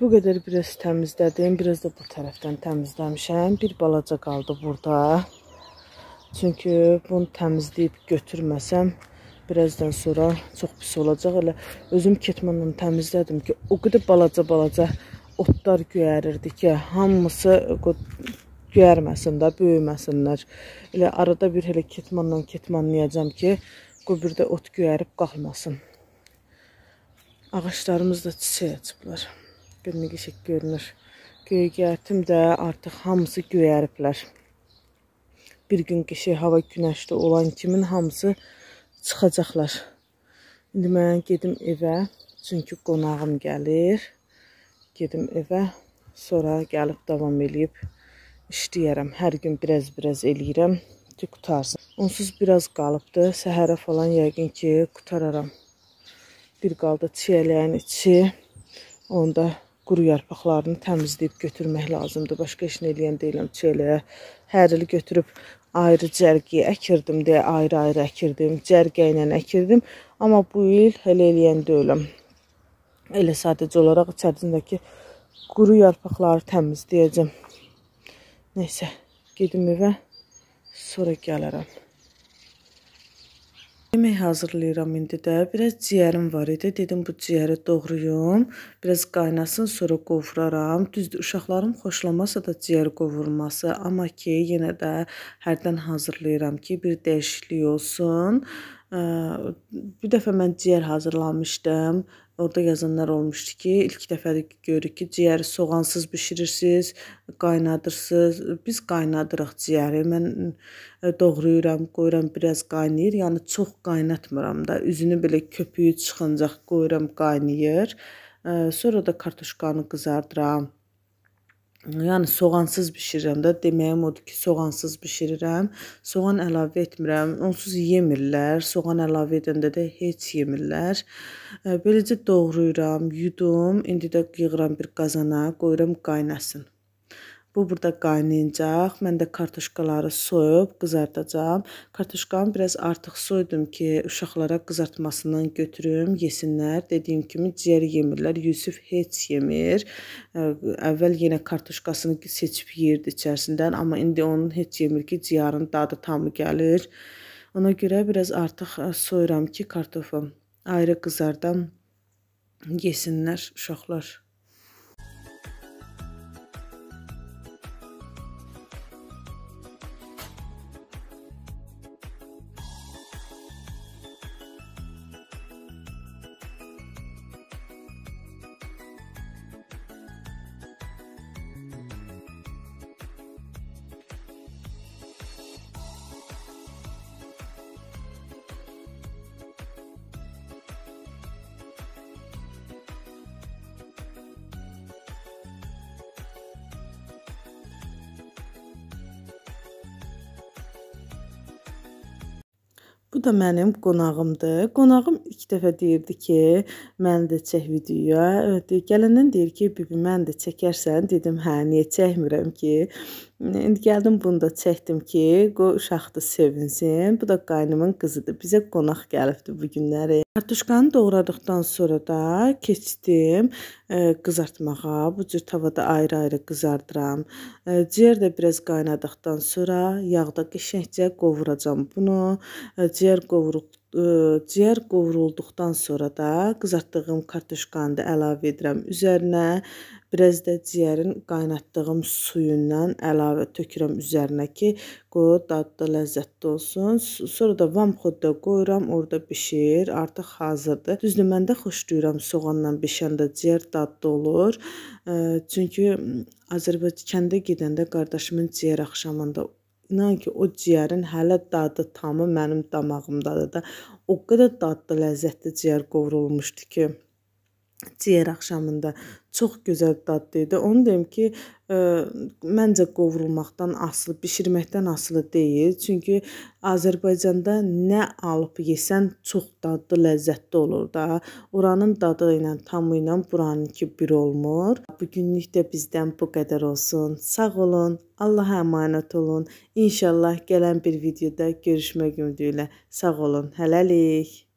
Bu qədər biraz təmizlədim, biraz da bu tərəfdən təmizləmişəm. Bir balaca qaldı burada. Çünki bunu təmizləyib götürməsəm, birazdan sonra çox pis olacaq. Elə özüm ketmanla təmizlədim ki, o qədər balaca-balaca otlar göyərirdi ki, hamısı göyərməsinlər, böyüməsinlər. Elə arada bir elə ketmanla ketmanlayacam ki, qobirdə ot göyərib qalmasın. Ağaclarımız da çiçək açıblar. Günlük işıq görünür. Göygərtim də artıq hamısı göyəriblər. Bir gün qişi hava günəşli olan kimin hamısı çıxacaqlar. İndi mən gedim evə, çünki qonağım gəlir. Gedim evə, sonra gəlib davam eləyib işləyərəm. Hər gün biraz-biraz eləyirəm ki, qutarsın. Onsuz biraz qalıbdı. Səhərə falan yəqin ki, qutararam. Bir qaldı çiyələyin içi. Onda quru yarpaqlarını təmizləyib götürmək lazımdır. Başqa iş eləyən deyiləm, çeləyə hər il götürüb ayrı cərgiyə əkirdim deyə ayrı-ayrı əkirdim, cərgə ilə əkirdim. Amma bu il elə eləyən deyiləm. Elə sadəcə olaraq içərisindəki quru yarpaqları təmizləyəcəm. Nəysə, gedim evə, sonra gələrəm. Yemək hazırlayıram indi də. Biraz ciyərim var idi. Dedim bu ciyəri doğrayım. Biraz qaynasın, sonra qovuraram. Düzdür, uşaqlarım xoşlamasa da ciyər qovurması, amma ki, yenə də hərdən hazırlayıram ki, bir dəyişiklik olsun. Bir dəfə mən ciyər hazırlamışdım. Orada yazanlar olmuşdu ki, ilk dəfədir ki, görürük ki, ciyəri soğansız bişirirsiniz, qaynadırsınız. Biz qaynadırıq ciyəri. Mən e, doğrayıram, qoyuram biraz qaynayır. Yəni çox qaynatmıram da. Üzünü belə köpüyü çıxıncaq qoyuram qaynayır. E, sonra da kartuşkanı qızardıram. Yəni soğansız bişirirəm də, deməyim odur ki, soğansız bişirirəm. Soğan əlavə etmirəm. Onsuz yemirlər. Soğan əlavə edəndə də heç yemirlər. E, beləcə doğrayıram, yudum, indi də yığıram bir qazana, qoyuram qaynasın. Bu burada qaynayacaq. Mən də kartuşkaları soyub qızartacağam. Kartuşkamı biraz artıq soydum ki, uşaqlara qızartmasından götürüm, yesinlər. Dediyim kimi ciyər yemirlər. Yusuf heç yemir. Əvvəl yenə kartuşkasını seçib yeyirdi içərisindən, amma indi onun heç yemir ki, ciyarın dadı tamı gəlir. Ona görə biraz artıq soyuram ki, kartofu ayrı qızardam yesinlər uşaqlar. Bu da mənim qonağımdır. Qonağım ilk dəfə deyirdi ki, məni də çək videoya. Deyir, gələndən deyir ki, bibi məni də çəkərsən. Dedim, hə, niyə çəkmirəm ki? İndi gəldim bunu da çəkdim ki, qoy uşaq da sevinsin. Bu da qaynımın qızıdır. Bizə qonaq gəlibdi bu günləri. Kartuşkanı doğradıqdan sonra da keçdim e, qızartmağa. Bu cür tavada ayrı-ayrı qızardıram. E, ciyər də biraz qaynadıqdan sonra yağda qəşəngcə qovuracam bunu. E, ciyər qovuruq ciyər qovrulduqdan sonra da qızartdığım kartuşkanı da əlavə edirəm üzərinə. Biraz da ciyərin qaynatdığım suyundan əlavə tökürəm üzərinə ki, qoyu dadlı, ləzzətli olsun. Sonra da vamxodda qoyuram, orada bişir, artıq hazırdır. Düzdür, mən də xoşlayıram soğanla bişəndə ciyər dadlı olur. Çünki Azərbaycanda gedəndə qardaşımın ciyər axşamında İnan ki, o ciyərin hələ dadı tamı mənim damağımdadır da. O qədər dadlı, ləzzətli ciyər qovrulmuşdu ki. Çiyər axşamında çox gözəl dad dedi. Onu deyim ki, ə, e, məncə qovrulmaqdan asılı, bişirməkdən asılı deyil. Çünki Azərbaycanda nə alıb yesən çox dadlı, ləzzətli olur da. Oranın dadı ilə tamı ilə buranınki bir olmur. Bu günlük də bizdən bu qədər olsun. Sağ olun. Allaha əmanət olun. İnşallah gələn bir videoda görüşmək ümidi ilə. Sağ olun. Hələlik.